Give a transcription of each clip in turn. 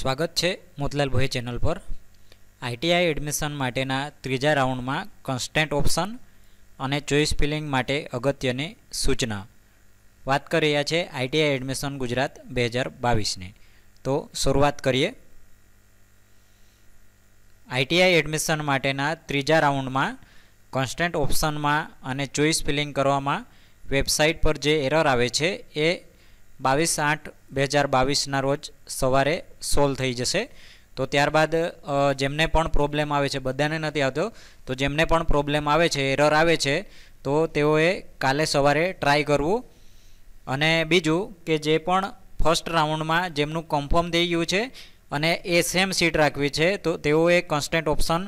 સ્વાગત છે મોતલાલ ભોઈ ચેનલ પર આઈટીઆઈ એડમિશન માટેના ત્રીજા રાઉન્ડમાં કન્સ્ટન્ટ ઓપ્શન અને ચોઇસ ફિલિંગ માટે અગત્યની સૂચના વાત કરી રહ્યા છે આઈટીઆઈ એડમિશન ગુજરાત બે હજાર બાવીસની તો શરૂઆત કરીએ આઈટીઆઈ એડમિશન માટેના ત્રીજા રાઉન્ડમાં કોન્સ્ટન્ટ ઓપ્શનમાં અને ચોઇસ ફિલિંગ કરવામાં વેબસાઇટ પર જે એરર આવે છે એ બાવીસ આઠ બે હજાર બાવીસના રોજ સવારે સોલ્વ થઈ જશે તો ત્યારબાદ જેમને પણ પ્રોબ્લેમ આવે છે બધાને નથી આવતો તો જેમને પણ પ્રોબ્લેમ આવે છે એરર આવે છે તો તેઓએ કાલે સવારે ટ્રાય કરવું અને બીજું કે જે પણ ફર્સ્ટ રાઉન્ડમાં જેમનું કન્ફર્મ થઈ ગયું છે અને એ સેમ સીટ રાખવી છે તો તેઓએ કોન્સ્ટન્ટ ઓપ્શન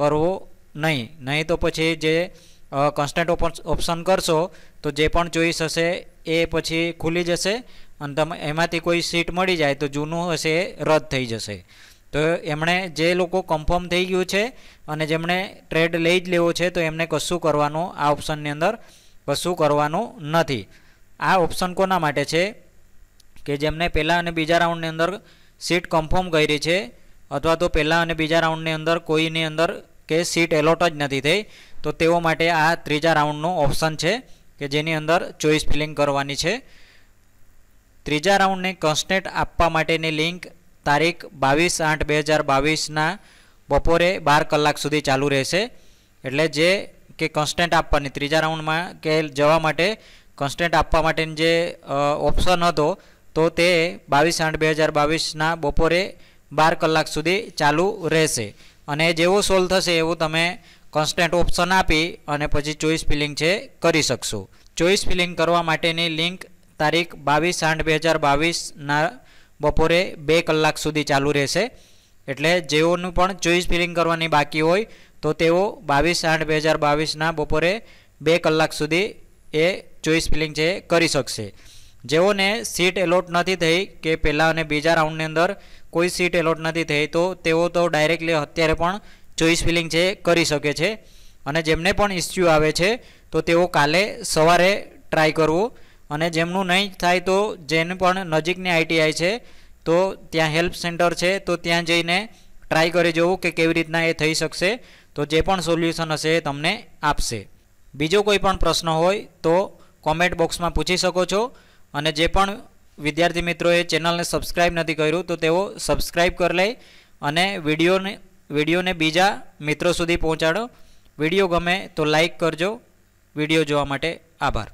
કરવો નહીં નહીં તો પછી જે કોન્સ્ટન્ટ ઓપ્શન કરશો તો જે પણ ચોઈસ હશે એ પછી ખુલી જશે અને તમે એમાંથી કોઈ સીટ મળી જાય તો જૂનું હશે એ રદ થઈ જશે તો એમણે જે લોકો કન્ફર્મ થઈ ગયું છે અને જેમણે ટ્રેડ લઈ જ લેવો છે તો એમને કશું કરવાનું આ ઓપ્શનની અંદર કશું કરવાનું નથી આ ઓપ્શન કોના માટે છે કે જેમને પહેલાં અને બીજા રાઉન્ડની અંદર સીટ કન્ફર્મ કરી છે અથવા તો પહેલાં અને બીજા રાઉન્ડની અંદર કોઈની અંદર કે સીટ એલોટ જ નથી થઈ તો તેઓ માટે આ ત્રીજા રાઉન્ડનું ઓપ્શન છે કે જેની અંદર ચોઈસ ફિલિંગ કરવાની છે ત્રીજા રાઉન્ડને કોન્સ્ટેન્ટ આપવા માટેની લિંક તારીખ બાવીસ આઠ બે હજાર બાવીસના બપોરે બાર કલાક સુધી ચાલુ રહેશે એટલે જે કે કોન્સ્ટન્ટ આપવાની ત્રીજા રાઉન્ડમાં કે જવા માટે કોન્સ્ટન્ટ આપવા માટેની જે ઓપ્શન હતો તો તે બાવીસ આઠ બે હજાર બાવીસના બપોરે બાર કલાક સુધી ચાલુ રહેશે અને જેવો સોલ્વ થશે એવું તમે કોન્સ્ટન્ટ ઓપ્શન આપી અને પછી ચોઈસ ફિલિંગ છે કરી શકશું ચોઈસ ફિલિંગ કરવા માટેની લિંક તારીખ બાવીસ આઠ બે હજાર બાવીસના બપોરે બે કલાક સુધી ચાલુ રહેશે એટલે જેઓનું પણ ચોઈસ ફિલિંગ કરવાની બાકી હોય તો તેઓ બાવીસ આઠ બે હજાર બાવીસના બપોરે બે કલાક સુધી એ ચોઈસ ફિલિંગ છે કરી શકશે જેઓને સીટ એલોટ નથી થઈ કે પહેલાં અને બીજા રાઉન્ડની અંદર કોઈ સીટ એલોટ નથી થઈ તો તેઓ તો ડાયરેક્ટલી અત્યારે પણ ચોઈસ ફિલિંગ છે કરી શકે છે અને જેમને પણ ઇસ્યુ આવે છે તો તેઓ કાલે સવારે ટ્રાય કરવો અને જેમનું નહીં થાય તો જેને પણ નજીકની આઈટીઆઈ છે તો ત્યાં હેલ્પ સેન્ટર છે તો ત્યાં જઈને ટ્રાય કરી જવું કે કેવી રીતના એ થઈ શકશે તો જે પણ સોલ્યુશન હશે એ તમને આપશે બીજો કોઈ પણ પ્રશ્ન હોય તો કોમેન્ટ બોક્સમાં પૂછી શકો છો અને જે પણ વિદ્યાર્થી મિત્રોએ ચેનલને સબસ્ક્રાઈબ નથી કર્યું તો તેઓ સબસ્ક્રાઈબ કરી લે અને વિડીયોને વિડીયોને બીજા મિત્રો સુધી પહોંચાડો વિડીયો ગમે તો લાઈક કરજો વિડીયો જોવા માટે આભાર